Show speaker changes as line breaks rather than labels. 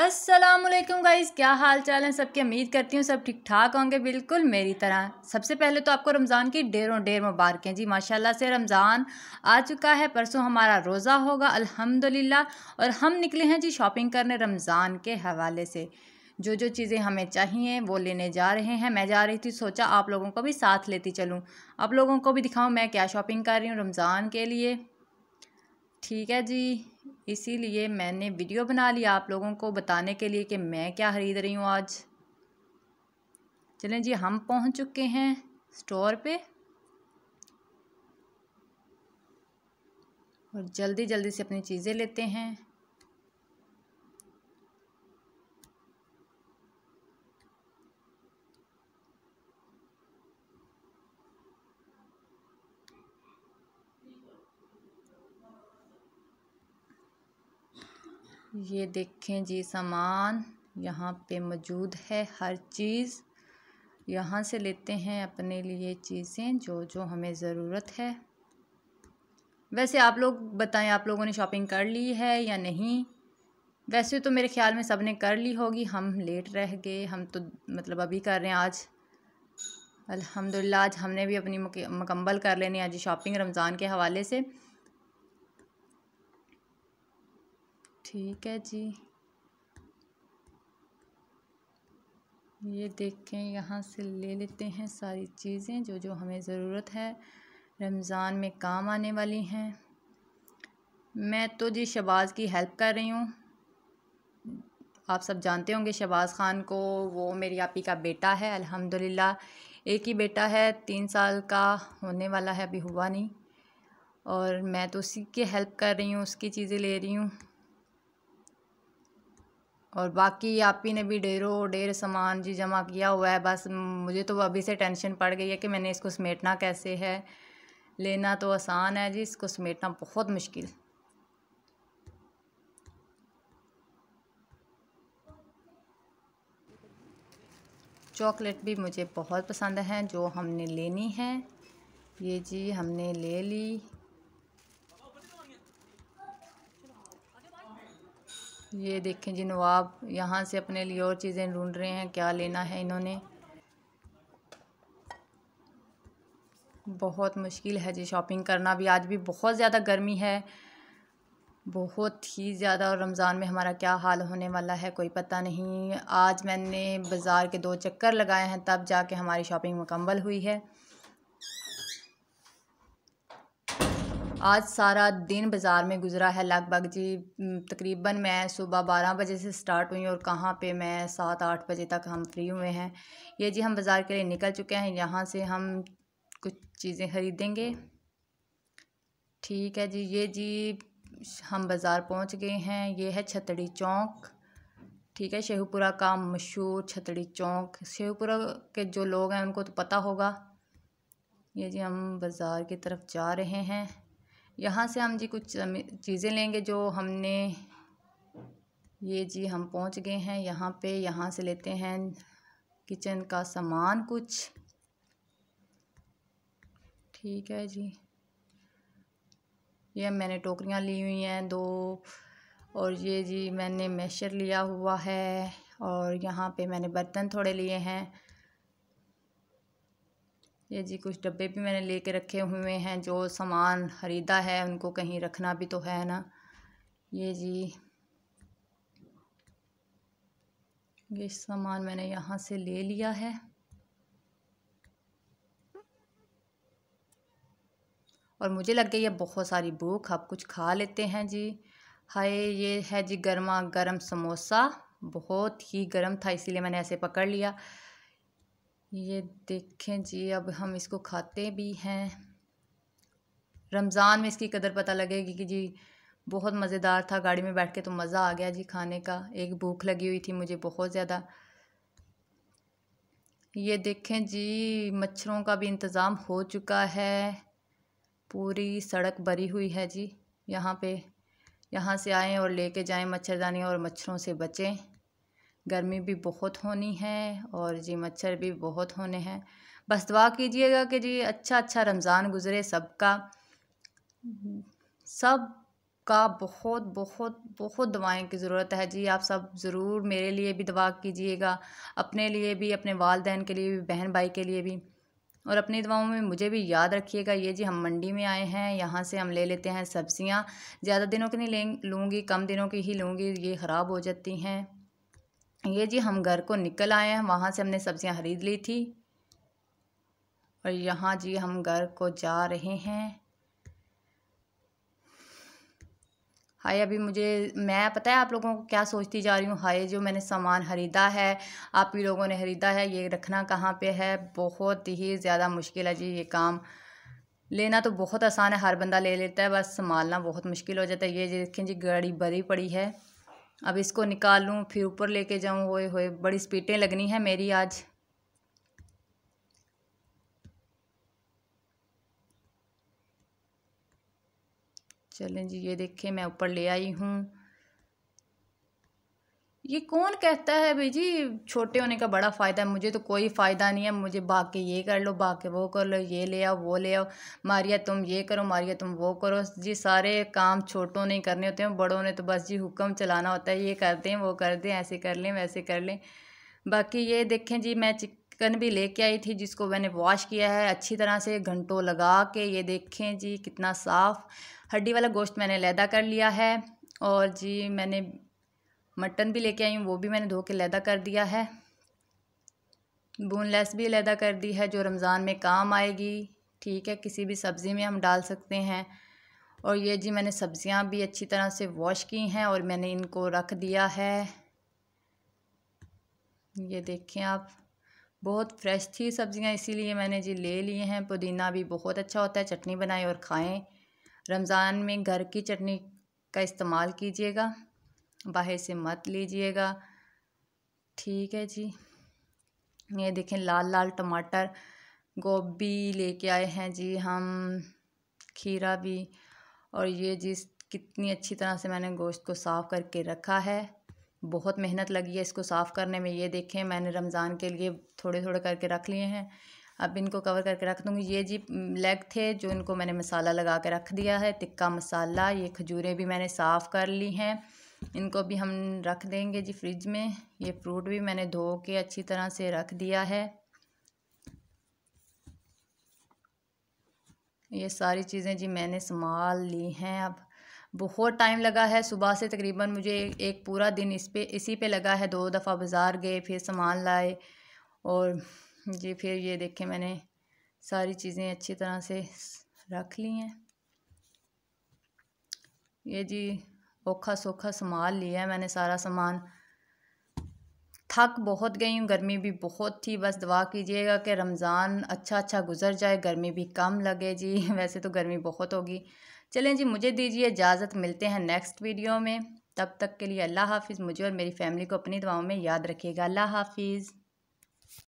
Aslam guys क्या हाल चाल है सबकी उम्मीद करती हूँ सब ठीक ठाक होंगे बिल्कुल मेरी तरह सबसे पहले तो आपको रमज़ान की डेरों डेर मुबारकें जी माशाल्लाह से रमज़ान आ चुका है परसों हमारा रोज़ा होगा अल्हम्दुलिल्लाह और हम निकले हैं जी शॉपिंग करने रमज़ान के हवाले से जो जो चीज़ें हमें चाहिए वो लेने जा रहे हैं मैं जा रही थी सोचा आप लोगों को भी साथ लेती चलूँ आप लोगों को भी दिखाऊँ मैं क्या शॉपिंग कर रही हूँ रमज़ान के लिए ठीक है जी इसीलिए मैंने वीडियो बना लिया आप लोगों को बताने के लिए कि मैं क्या ख़रीद रही हूँ आज चलें जी हम पहुँच चुके हैं स्टोर पे और जल्दी जल्दी से अपनी चीज़ें लेते हैं ये देखें जी सामान यहाँ पे मौजूद है हर चीज़ यहाँ से लेते हैं अपने लिए चीज़ें जो जो हमें ज़रूरत है वैसे आप लोग बताएं आप लोगों ने शॉपिंग कर ली है या नहीं वैसे तो मेरे ख्याल में सब ने कर ली होगी हम लेट रह गए हम तो मतलब अभी कर रहे हैं आज अल्हम्दुलिल्लाह आज हमने भी अपनी मुकम्मल कर लेनी आज शॉपिंग रमज़ान के हवाले से ठीक है जी ये देखें यहाँ से ले लेते हैं सारी चीज़ें जो जो हमें ज़रूरत है रमज़ान में काम आने वाली हैं मैं तो जी शबाज़ की हेल्प कर रही हूँ आप सब जानते होंगे शबाज़ ख़ान को वो मेरी आपी का बेटा है अल्हम्दुलिल्लाह एक ही बेटा है तीन साल का होने वाला है अभी हुआ नहीं और मैं तो उसी की हेल्प कर रही हूँ उसकी चीज़ें ले रही हूँ और बाकी आप ही ने भी ढेरों ढेर सामान जी जमा किया हुआ है बस मुझे तो अभी से टेंशन पड़ गई है कि मैंने इसको समेटना कैसे है लेना तो आसान है जी इसको समेटना बहुत मुश्किल चॉकलेट भी मुझे बहुत पसंद है जो हमने लेनी है ये जी हमने ले ली ये देखें जी नवाब यहाँ से अपने लिए और चीज़ें ढूंढ रहे हैं क्या लेना है इन्होंने बहुत मुश्किल है जी शॉपिंग करना भी आज भी बहुत ज़्यादा गर्मी है बहुत ही ज़्यादा और रमज़ान में हमारा क्या हाल होने वाला है कोई पता नहीं आज मैंने बाज़ार के दो चक्कर लगाए हैं तब जाके हमारी शॉपिंग मुकम्मल हुई है आज सारा दिन बाज़ार में गुज़रा है लगभग जी तकरीबन मैं सुबह बारह बजे से स्टार्ट हुई और कहाँ पे मैं सात आठ बजे तक हम फ्री हुए हैं ये जी हम बाज़ार के लिए निकल चुके हैं यहाँ से हम कुछ चीज़ें ख़रीदेंगे ठीक है जी ये जी हम बाज़ार पहुँच गए हैं ये है छतड़ी चौंक ठीक है शेहपुरा का मशहूर छतड़ी चौंक शेहपुरा के जो लोग हैं उनको तो पता होगा ये जी हम बाज़ार की तरफ जा रहे हैं यहाँ से हम जी कुछ चीज़ें लेंगे जो हमने ये जी हम पहुँच गए हैं यहाँ पे यहाँ से लेते हैं किचन का सामान कुछ ठीक है जी ये मैंने टोकरियाँ ली हुई हैं दो और ये जी मैंने मेशर लिया हुआ है और यहाँ पे मैंने बर्तन थोड़े लिए हैं ये जी कुछ डब्बे भी मैंने ले कर रखे हुए हैं जो सामान ख़रीदा है उनको कहीं रखना भी तो है ना ये जी ये सामान मैंने यहाँ से ले लिया है और मुझे लग गई है बहुत सारी भूख आप कुछ खा लेते हैं जी हाय ये है जी गर्मा गर्म समोसा बहुत ही गर्म था इसीलिए मैंने ऐसे पकड़ लिया ये देखें जी अब हम इसको खाते भी हैं रमज़ान में इसकी कदर पता लगेगी कि जी बहुत मज़ेदार था गाड़ी में बैठ के तो मज़ा आ गया जी खाने का एक भूख लगी हुई थी मुझे बहुत ज़्यादा ये देखें जी मच्छरों का भी इंतज़ाम हो चुका है पूरी सड़क भरी हुई है जी यहाँ पे यहाँ से आएँ और लेके जाएं मच्छरदानी और मच्छरों से बचें गर्मी भी बहुत होनी है और जी मच्छर भी बहुत होने हैं बस दुआ कीजिएगा कि जी अच्छा अच्छा रमज़ान गुज़रे सबका सब का बहुत बहुत बहुत दवाएं की ज़रूरत है जी आप सब ज़रूर मेरे लिए भी दवा कीजिएगा अपने लिए भी अपने वालदेन के लिए भी बहन भाई के लिए भी और अपनी दवाओं में मुझे भी याद रखिएगा ये जी हम मंडी में आए हैं यहाँ से हम ले लेते हैं सब्ज़ियाँ ज़्यादा दिनों की नहीं लें लूँगी कम दिनों की ही लूँगी ये ख़राब हो जाती हैं ये जी हम घर को निकल आए हैं वहाँ से हमने सब्ज़ियाँ ख़रीद ली थी और यहाँ जी हम घर को जा रहे हैं हाय अभी मुझे मैं पता है आप लोगों को क्या सोचती जा रही हूँ हाय जो मैंने सामान ख़रीदा है आप ही लोगों ने ख़रीदा है ये रखना कहाँ पे है बहुत ही ज़्यादा मुश्किल है जी ये काम लेना तो बहुत आसान है हर बंदा ले लेता है बस संभालना बहुत मुश्किल हो जाता है ये देखें जी गाड़ी भरी पड़ी है अब इसको लूँ फिर ऊपर लेके जाऊँ होए होए बड़ी स्पीटें लगनी है मेरी आज चलें जी ये देखें मैं ऊपर ले आई हूँ ये कौन कहता है भाई जी छोटे होने का बड़ा फ़ायदा है मुझे तो कोई फ़ायदा नहीं है मुझे भाग के ये कर लो भाग के वो कर लो ये ले आओ वो ले आओ मारिया तुम ये करो मारिया तुम वो करो जी सारे काम छोटों ने करने होते हैं बड़ों ने तो बस जी हुक्म चलाना होता है ये कर दें वो कर दें ऐसे कर लें वैसे कर लें बाकी ये देखें जी मैं चिकन भी लेके आई थी जिसको मैंने वॉश किया है अच्छी तरह से घंटों लगा के ये देखें जी कितना साफ़ हड्डी वाला गोश्त मैंने लैदा कर लिया है और जी मैंने मटन भी लेके आई हूँ वो भी मैंने धो के लैदा कर दिया है बोनलेस भी लैदा कर दी है जो रमज़ान में काम आएगी ठीक है किसी भी सब्ज़ी में हम डाल सकते हैं और ये जी मैंने सब्ज़ियाँ भी अच्छी तरह से वॉश की हैं और मैंने इनको रख दिया है ये देखें आप बहुत फ्रेश थी सब्ज़ियाँ इसीलिए मैंने जी ले लिए हैं पुदीना भी बहुत अच्छा होता है चटनी बनाएं और खाएं रमज़ान में घर की चटनी का इस्तेमाल कीजिएगा बाहर से मत लीजिएगा ठीक है जी ये देखें लाल लाल टमाटर गोभी लेके आए हैं जी हम खीरा भी और ये जिस कितनी अच्छी तरह से मैंने गोश्त को साफ़ करके रखा है बहुत मेहनत लगी है इसको साफ़ करने में ये देखें मैंने रमज़ान के लिए थोड़े थोड़े करके रख लिए हैं अब इनको कवर करके रख दूँगी ये जी लेग थे जो इनको मैंने मसाला लगा के रख दिया है टिक्का मसाला ये खजूरें भी मैंने साफ़ कर ली हैं इनको भी हम रख देंगे जी फ्रिज में ये फ्रूट भी मैंने धो के अच्छी तरह से रख दिया है ये सारी चीज़ें जी मैंने संभाल ली हैं अब बहुत टाइम लगा है सुबह से तकरीबन मुझे एक पूरा दिन इस पे इसी पे लगा है दो दफ़ा बाज़ार गए फिर सामान लाए और जी फिर ये देखे मैंने सारी चीज़ें अच्छी तरह से रख ली हैं ये जी औखा सौखा संभाल लिया मैंने सारा सामान थक बहुत गई हूँ गर्मी भी बहुत थी बस दुआ कीजिएगा कि रमज़ान अच्छा अच्छा गुजर जाए गर्मी भी कम लगे जी वैसे तो गर्मी बहुत होगी चलें जी मुझे दीजिए इजाज़त मिलते हैं नेक्स्ट वीडियो में तब तक के लिए अल्लाह हाफिज़ मुझे और मेरी फैमिली को अपनी दुआओं में याद रखिएगा अल्लाह हाफिज़